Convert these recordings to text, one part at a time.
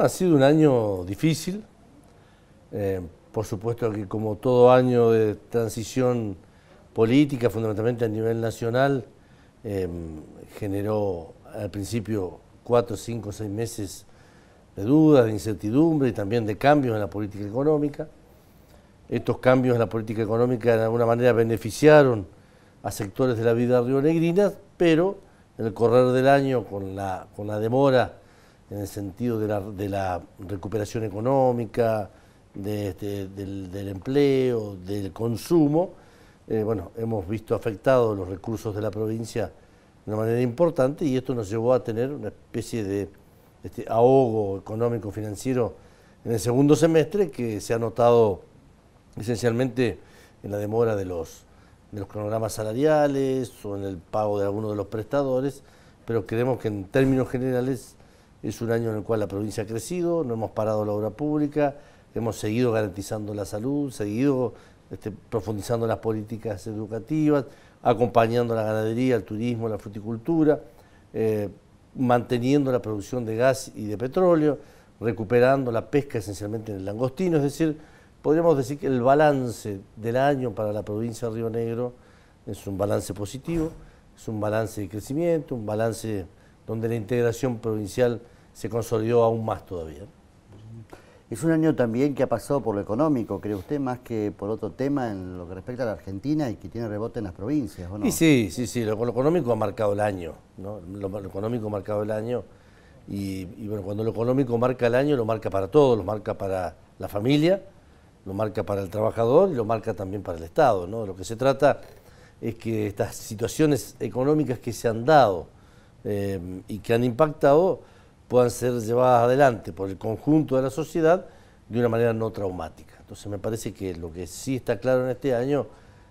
ha sido un año difícil. Eh, por supuesto que como todo año de transición política, fundamentalmente a nivel nacional, em, generó al principio cuatro, cinco, seis meses de dudas, de incertidumbre y también de cambios en la política económica. Estos cambios en la política económica de alguna manera beneficiaron a sectores de la vida rionegrina, pero en el correr del año, con la, con la demora en el sentido de la, recuperación económica, este, del, empleo, del consumo. Eh, bueno, hemos visto afectados los recursos de la provincia de una manera importante y esto nos llevó a tener una especie de este, ahogo económico financiero en el segundo semestre que se ha notado esencialmente en la demora de los, de los cronogramas salariales o en el pago de algunos de los prestadores, pero creemos que en términos generales es un año en el cual la provincia ha crecido, no hemos parado la obra pública, hemos seguido garantizando la salud, seguido este, profundizando las políticas educativas, acompañando la ganadería, el turismo, la fruticultura, eh, manteniendo la producción de gas y de petróleo, recuperando la pesca esencialmente en el langostino, es decir, podríamos decir que el balance del año para la provincia de Río Negro es un balance positivo, es un balance de crecimiento, un balance donde la integración provincial se consolidó aún más todavía. Es un año también que ha pasado por lo económico, cree usted, más que por otro tema en lo que respecta a la Argentina y que tiene rebote en las provincias, no? Y sí, sí, sí, lo, económico ha marcado el año, ¿no? Lo, económico ha marcado el año y, bueno, cuando lo económico marca el año, lo marca para todos, lo marca para la familia, lo marca para el trabajador y lo marca también para el Estado, ¿no? Lo que se trata es que estas situaciones económicas que se han dado eh, y que han impactado puedan ser llevadas adelante por el conjunto de la sociedad de una manera no traumática. Entonces me parece que lo que sí está claro en este año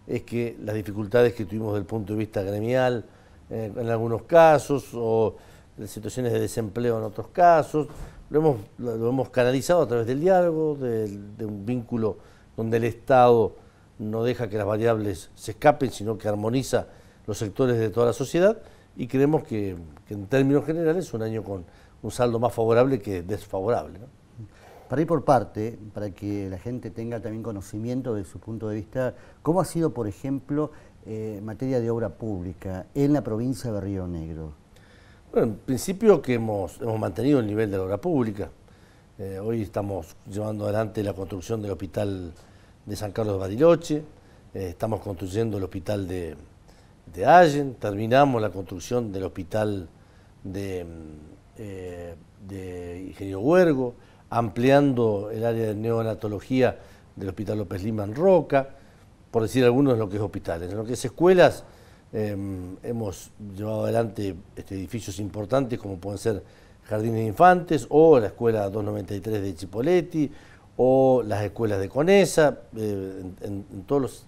es que las dificultades que tuvimos desde el punto de vista gremial eh, en algunos casos o situaciones de desempleo en otros casos, lo hemos, canalizado a través del diálogo, de, un vínculo donde el Estado no deja que las variables se escapen, sino que armoniza los sectores de toda la sociedad y creemos que, que en términos generales es un año con un saldo más favorable que desfavorable. Para ir por parte, para que la gente tenga también conocimiento de su punto de vista, ¿cómo ha sido, por ejemplo, eh, materia de obra pública en la provincia de Río Negro? Bueno, en principio que hemos, hemos mantenido el nivel de la obra pública. Eh, hoy estamos llevando adelante la construcción del hospital de San Carlos de Bariloche, eh, estamos construyendo el hospital de Allen, terminamos la construcción del hospital de mm, eh, de Ingeniero Huergo, ampliando el área de neonatología del Hospital López Lima Roca, por decir algunos lo que es hospitales. En lo que es escuelas, em, hemos llevado adelante este, edificios importantes como pueden ser Jardines de Infantes o la Escuela 293 de Chipoletti o las escuelas de Conesa, eh, en, todas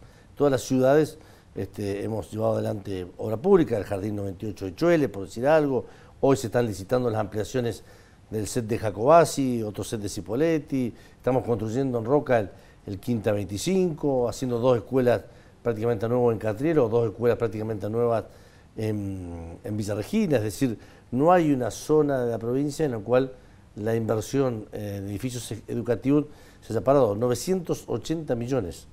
las ciudades este, hemos llevado adelante obra pública, el Jardín 98 de Chuele, por decir algo, Hoy se están licitando las ampliaciones del set de Jacobasi, otro set de Cipoletti, estamos construyendo en Roca el, Quinta 25, haciendo dos escuelas prácticamente nuevas en Catriero, dos escuelas prácticamente nuevas en, en es decir, no hay una zona de la provincia en la cual la inversión en eh, edificios e, educativos se haya parado, 980 millones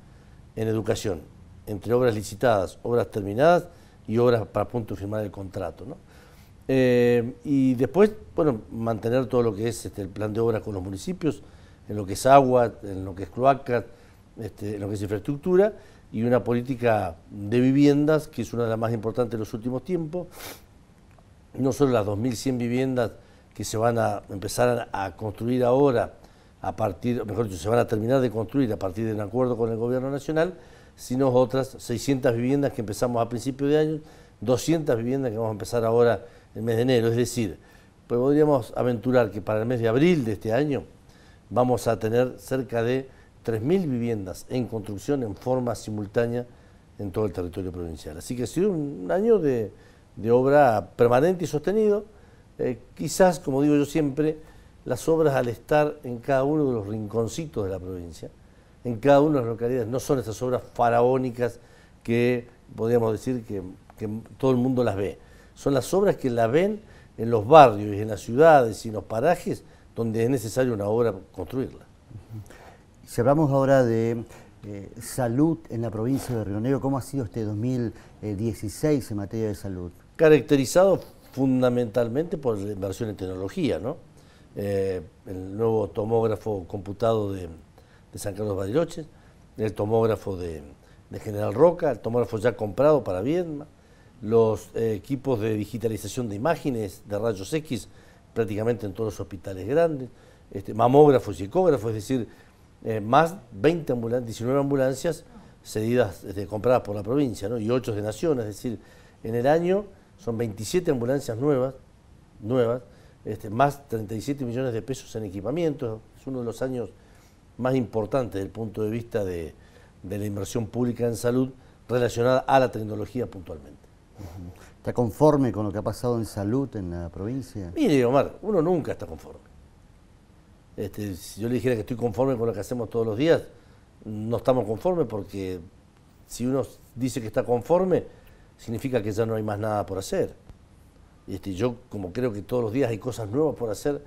en educación, entre obras licitadas, obras terminadas y obras para punto de firmar el contrato. ¿no? Eh, y después, bueno, mantener todo lo que es este, el plan de obra con los municipios, en lo que es agua, en lo que es cloacas, este, en lo que es infraestructura, y una política de viviendas, que es una de las más importantes de los últimos tiempos. No solo las 2.100 viviendas que se van a empezar a construir ahora, a partir, mejor dicho, se van a terminar de construir a partir de un acuerdo con el Gobierno Nacional, sino otras 600 viviendas que empezamos a principios de año, 200 viviendas que vamos a empezar ahora el mes de enero. Es decir, podríamos aventurar que para el mes de abril de este año vamos a tener cerca de 3.000 viviendas en construcción en forma simultánea en todo el territorio provincial. Así que ha sido un año de, obra permanente y sostenido. Eh, quizás, como digo yo siempre, las obras al estar en cada uno de los rinconcitos de la provincia, en cada una de las localidades, no son esas obras faraónicas que podríamos decir que todo el mundo las ve son las obras que la ven en los barrios y en las ciudades y en los parajes donde es necesario una obra construirla. Si hablamos ahora de eh, salud en la provincia de Río Negro, ¿cómo ha sido este 2016 en materia de salud? Caracterizado fundamentalmente por la inversión en tecnología, ¿no? Eh, el nuevo tomógrafo computado de, San Carlos Bariloche, el tomógrafo de, de, General Roca, el tomógrafo ya comprado para Viedma, los eh, equipos de digitalización de imágenes de rayos X prácticamente en todos los hospitales grandes, este, mamógrafos y ecógrafos, es decir, eh, más 20 ambulancias, 19 ambulancias cedidas, este, compradas por la provincia, y 8 de Nación, es decir, en el año son 27 ambulancias nuevas, nuevas este, más 37 millones de pesos en equipamiento, es uno de los años más importantes desde el punto de vista de la inversión pública en salud relacionada a la tecnología puntualmente. ¿Está conforme con lo que ha pasado en salud en la provincia? Mire, Omar, uno nunca está conforme. Este, si yo le dijera que estoy conforme con lo que hacemos todos los días, no estamos conformes porque si uno dice que está conforme, significa que ya no hay más nada por hacer. Este, yo como creo que todos los días hay cosas nuevas por hacer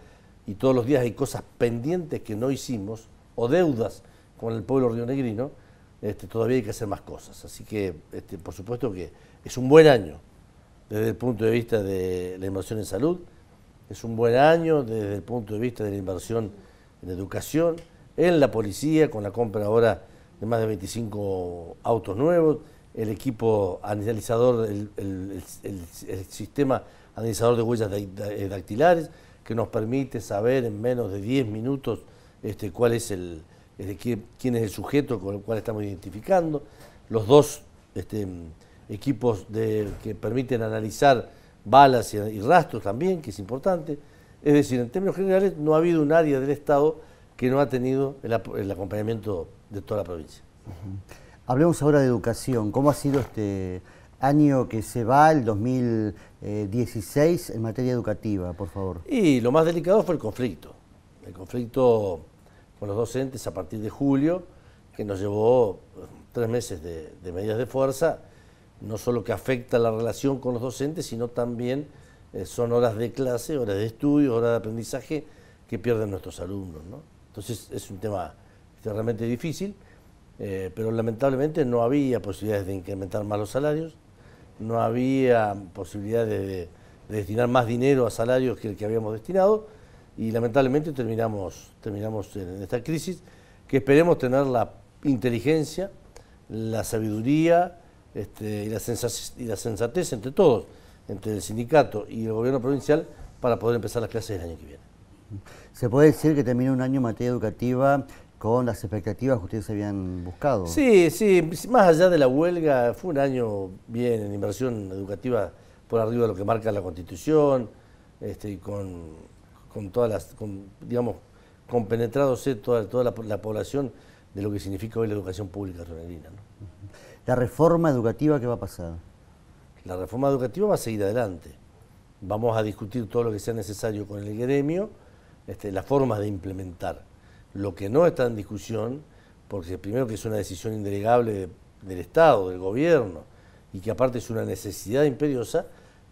y todos los días hay cosas pendientes que no hicimos o deudas con el pueblo rionegrino, este, todavía hay que hacer más cosas. Así que, este, por supuesto que es un buen año desde el punto de vista de la inversión en salud, es un buen año desde el punto de vista de la inversión en educación, en la policía, con la compra ahora de más de 25 autos nuevos, el equipo analizador, el, sistema analizador de huellas eh, dactilares, que nos permite saber en menos de 10 minutos este, cuál es el, este, quién es el sujeto con el cual estamos identificando, los dos este, equipos que permiten analizar balas y, rastros también, que es importante. Es decir, en términos generales, no ha habido un área del Estado que no ha tenido el, acompañamiento de toda la provincia. Hablemos ahora de educación. ¿Cómo ha sido este año que se va, el 2016, en materia educativa, por favor? Y lo más delicado fue el conflicto. El conflicto con los docentes a partir de julio, que nos llevó eh, tres meses de, de medidas de fuerza no solo que afecta la relación con los docentes, sino también eh, son horas de clase, horas de estudio, horas de aprendizaje que pierden nuestros alumnos. Entonces es un tema realmente difícil, eh, pero lamentablemente no había posibilidades de incrementar más los salarios, no había posibilidades de, destinar más dinero a salarios que el que habíamos destinado y lamentablemente terminamos, terminamos en esta crisis que esperemos tener la inteligencia, la sabiduría, este, y, la y la sensatez entre todos, entre el sindicato y el gobierno provincial, para poder empezar las clases el año que viene. ¿Se puede decir que terminó un año en materia educativa con las expectativas que ustedes habían buscado? Sí, sí, más allá de la huelga, fue un año bien en inversión educativa por arriba de lo que marca la Constitución, este, y con, con todas las, con, digamos, compenetrándose toda, toda la, población de lo que significa hoy la educación pública rionegina. ¿no? la reforma educativa que va a pasar? La reforma educativa va a seguir adelante. Vamos a discutir todo lo que sea necesario con el gremio, este, las formas de implementar. Lo que no está en discusión, porque primero que es una decisión indelegable del Estado, del gobierno, y que aparte es una necesidad imperiosa,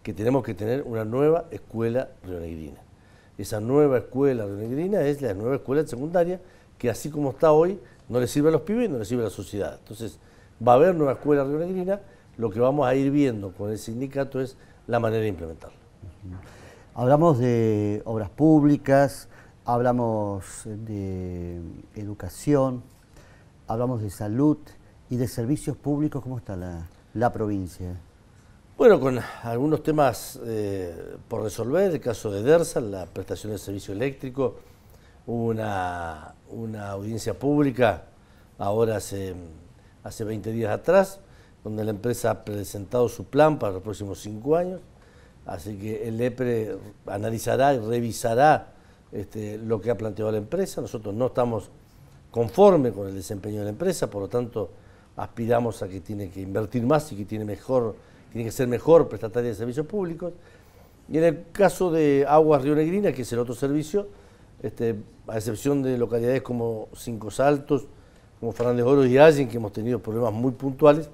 que tenemos que tener una nueva escuela rionegrina. Esa nueva escuela rionegrina es la nueva escuela secundaria, que así como está hoy, no le sirve a los pibes no le sirve a la sociedad. Entonces, va a haber nueva escuela Negrina, lo que vamos a ir viendo con el sindicato es la manera de implementarlo. Hablamos de obras públicas, hablamos de educación, hablamos de salud y de servicios públicos. ¿Cómo está la, provincia? Bueno, con algunos temas eh, por resolver, el caso de DERSA, la prestación de servicio eléctrico, una, una audiencia pública ahora se hace 20 días atrás, donde la empresa ha presentado su plan para los próximos cinco años. Así que el EPRE analizará y revisará este, lo que ha planteado la empresa. Nosotros no estamos conformes con el desempeño de la empresa, por lo tanto aspiramos a que tiene que invertir más y que tiene, mejor, tiene que ser mejor prestataria de servicios públicos. Y en el caso de Aguas Río Negrina, que es el otro servicio, este, a excepción de localidades como Cinco Saltos, como Fernández Oro y Allen, que hemos tenido problemas muy puntuales.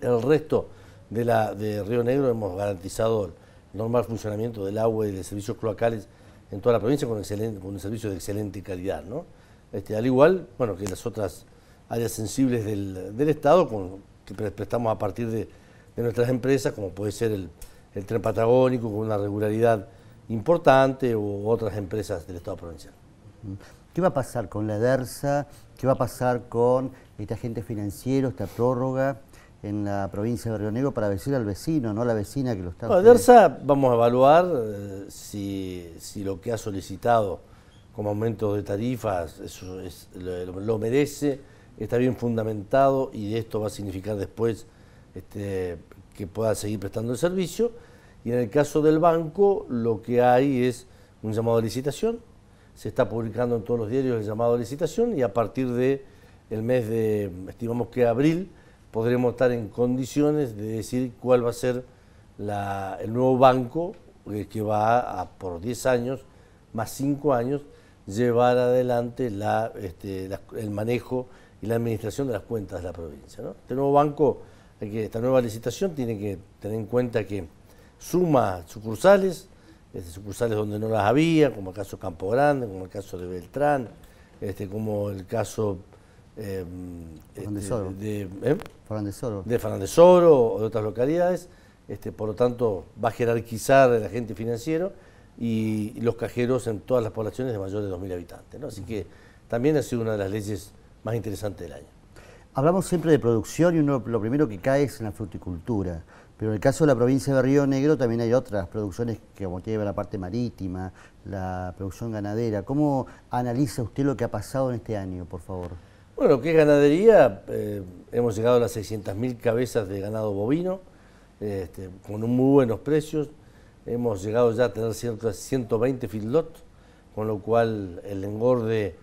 El resto de, la, de Río Negro hemos garantizado el normal funcionamiento del agua y de servicios cloacales en toda la provincia con, con un servicio de excelente calidad. ¿no? Este, al igual bueno, que las otras áreas sensibles del, Estado que prestamos a partir de, nuestras empresas, como puede ser el, tren patagónico con una regularidad importante o otras empresas del Estado provincial. ¿Qué va a pasar con la DERSA? ¿Qué va a pasar con este agente financiero, esta prórroga? en la provincia de Río Negro para decir al vecino, no a la vecina que lo está... La DERSA vamos a evaluar eh, si, lo que ha solicitado como aumento de tarifas eso lo, merece, está bien fundamentado y esto va a significar después este, que pueda seguir prestando el servicio. Y en el caso del banco lo que hay es un llamado a licitación, se está publicando en todos los diarios el llamado a licitación y a partir del el mes de, estimamos que abril, podremos estar en condiciones de decir cuál va a ser la, el nuevo banco eh, que va a, por 10 años, más 5 años, llevar adelante este, la, el manejo y la administración de las cuentas de la provincia. Este nuevo banco, esta nueva licitación tiene que tener en cuenta que suma sucursales, este, sucursales donde no las había, como el caso Campo Grande, como el caso de Beltrán, este, como el caso em, este, ¿eh? de, Fernández Oro de o de otras localidades. Este, por lo tanto, va a jerarquizar el agente financiero y, los cajeros en todas las poblaciones de mayor de 2.000 habitantes. Así que también ha sido una de las leyes más interesantes del año. Hablamos siempre de producción y uno, lo primero que cae es en la fruticultura. Pero en el caso de la provincia de Río Negro también hay otras producciones que como la parte marítima, la producción ganadera. ¿Cómo analiza usted lo que ha pasado en este año, por favor? Bueno, lo que es ganadería, eh, hemos llegado a las 600.000 cabezas de ganado bovino, este, con muy buenos precios. Hemos llegado ya a tener 120 fillot, con lo cual el engorde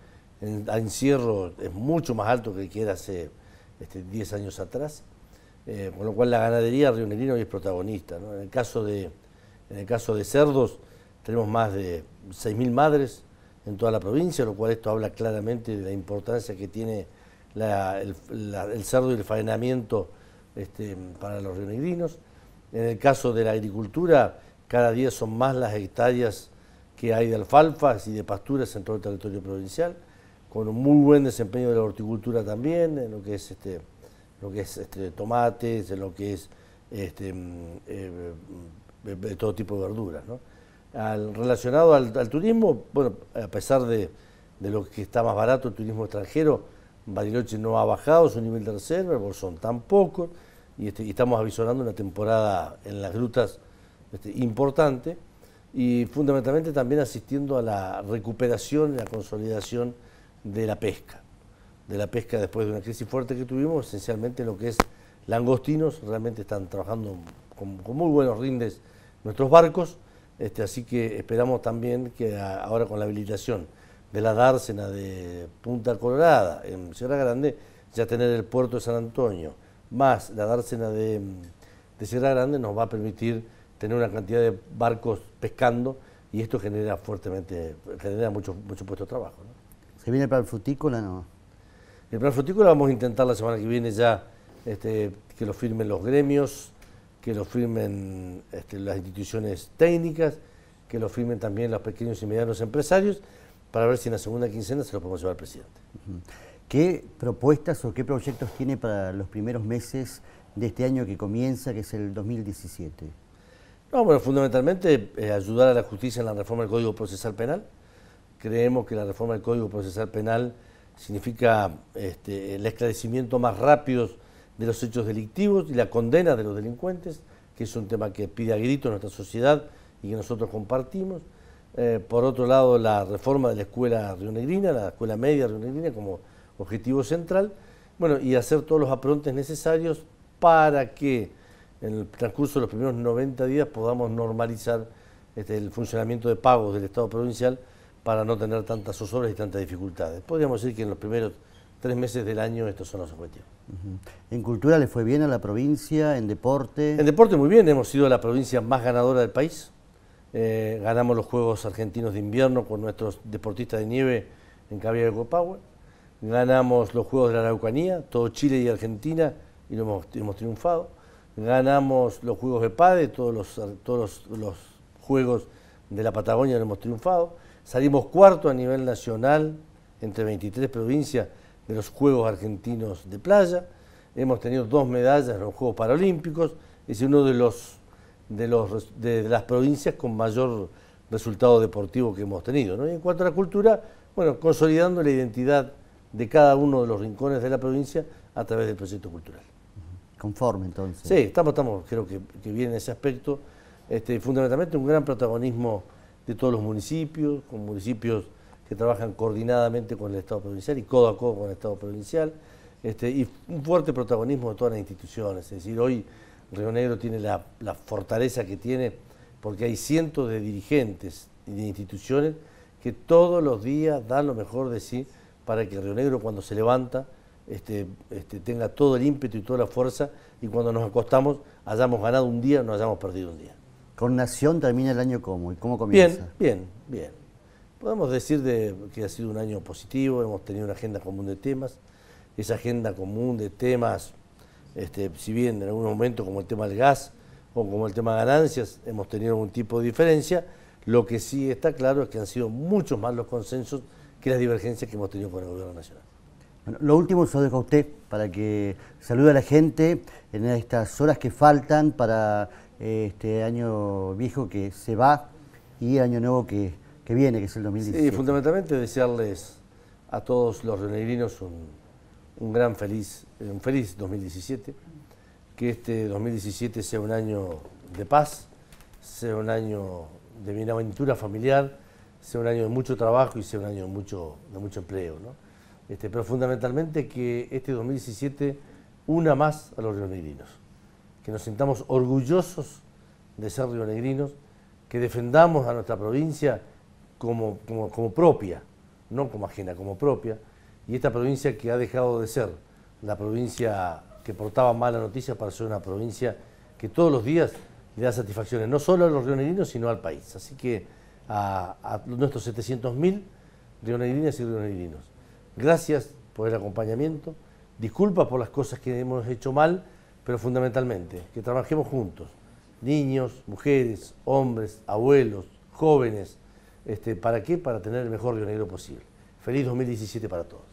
a encierro es mucho más alto que el que era hace 10 este, años atrás. Eh, con lo cual la ganadería rionegrina hoy es protagonista. En, el caso de, en el caso de cerdos, tenemos más de 6.000 madres en toda la provincia, lo cual esto habla claramente de la importancia que tiene el, cerdo y el faenamiento este, para los rionegrinos. En el caso de la agricultura, cada día son más las hectáreas que hay de alfalfas y de pasturas en todo el territorio provincial, con un muy buen desempeño de la horticultura también, en lo que es este, lo que es este, tomates, en lo que es este, mm, eh, eh, eh, todo tipo de verduras. Al, relacionado al, turismo, a pesar de, lo que está más barato el turismo extranjero, Bariloche no ha bajado su nivel de reserva, el Bolsón tampoco, y, este, estamos avisorando una temporada en las grutas este, importante y fundamentalmente también asistiendo a la recuperación y la consolidación de la pesca de la pesca después de una crisis fuerte que tuvimos, esencialmente lo que es langostinos, realmente están trabajando con, muy buenos rindes nuestros barcos, este, así que esperamos también que ahora con la habilitación de la dársena de Punta Colorada en Sierra Grande, ya tener el puerto de San Antonio, más la dársena de, Sierra Grande nos va a permitir tener una cantidad de barcos pescando y esto genera fuertemente, genera muchos mucho puestos de trabajo. ¿Se viene para el frutícola no? El plan frutícola vamos a intentar la semana que viene ya este, que lo firmen los gremios, que lo firmen este, las instituciones técnicas, que lo firmen también los pequeños y medianos empresarios, para ver si en la segunda quincena se lo podemos llevar al presidente. ¿Qué propuestas o qué proyectos tiene para los primeros meses de este año que comienza, que es el 2017? No, bueno, fundamentalmente eh, ayudar a la justicia en la reforma del Código Procesal Penal. Creemos que la reforma del Código Procesal Penal significa este, el esclarecimiento más rápido de los hechos delictivos y la condena de los delincuentes, que es un tema que pide a grito nuestra sociedad y que nosotros compartimos. Eh, por otro lado, la reforma de la escuela rionegrina, la escuela media rionegrina como objetivo central, bueno, y hacer todos los aprontes necesarios para que en el transcurso de los primeros 90 días podamos normalizar este, el funcionamiento de pagos del Estado provincial para no tener tantas zozobras y tantas dificultades. Podríamos decir que en los primeros tres meses del año estos son los objetivos. ¿En cultura le fue bien a la provincia? ¿En deporte? En deporte muy bien, hemos sido la provincia más ganadora del país. Eh, ganamos los Juegos Argentinos de Invierno con nuestros deportistas de nieve en Caballero de Copahue. Ganamos los Juegos de la Araucanía, todo Chile y Argentina, y lo hemos, hemos triunfado. Ganamos los Juegos de PADE, todos los, todos los Juegos de la Patagonia, lo hemos triunfado Salimos cuarto a nivel nacional entre 23 provincias de los Juegos Argentinos de Playa. Hemos tenido dos medallas en los Juegos Paralímpicos. Es uno de los de, de, las provincias con mayor resultado deportivo que hemos tenido. Y en cuanto a la cultura, bueno, consolidando la identidad de cada uno de los rincones de la provincia a través del proyecto cultural. Conforme entonces. Sí, estamos, estamos creo que, que bien ese aspecto. Este, fundamentalmente un gran protagonismo de todos los municipios, con municipios que trabajan coordinadamente con el Estado provincial y codo a codo con el Estado provincial, este, y un fuerte protagonismo de todas las instituciones. Es decir, hoy Río Negro tiene la, fortaleza que tiene porque hay cientos de dirigentes y de instituciones que todos los días dan lo mejor de sí para que Río Negro cuando se levanta este, este, tenga todo el ímpetu y toda la fuerza y cuando nos acostamos hayamos ganado un día no hayamos perdido un día. Con Nación termina el año como y cómo comienza. Bien, bien, bien. Podemos decir que ha sido un año positivo, hemos tenido una agenda común de temas. Esa agenda común de temas, este, si bien en algún momento como el tema del gas o como el tema de ganancias hemos tenido algún tipo de diferencia, lo que sí está claro es que han sido muchos más los consensos que las divergencias que hemos tenido con el gobierno nacional. lo último se lo dejo a usted para que salude a la gente en estas horas que faltan para este año viejo que se va y año nuevo que, viene, que es el 2017. Sí, fundamentalmente desearles a todos los rionegrinos un, un gran feliz, un feliz 2017, que este 2017 sea un año de paz, sea un año de bienaventura familiar, sea un año de mucho trabajo y sea un año de mucho, de mucho empleo. Este, pero fundamentalmente que este 2017 una más a los rionegrinos que nos sintamos orgullosos de ser rionegrinos, que defendamos a nuestra provincia como, propia, no como ajena, como propia, y esta provincia que ha dejado de ser la provincia que portaba mala noticia para ser una provincia que todos los días le da satisfacciones, no solo a los rionegrinos, sino al país. Así que a, a nuestros 700.000 rionegrinas y rionegrinos, gracias por el acompañamiento, disculpas por las cosas que hemos hecho mal, pero fundamentalmente que trabajemos juntos, niños, mujeres, hombres, abuelos, jóvenes, este, ¿para qué? Para tener el mejor Río Negro posible. Feliz 2017 para todos.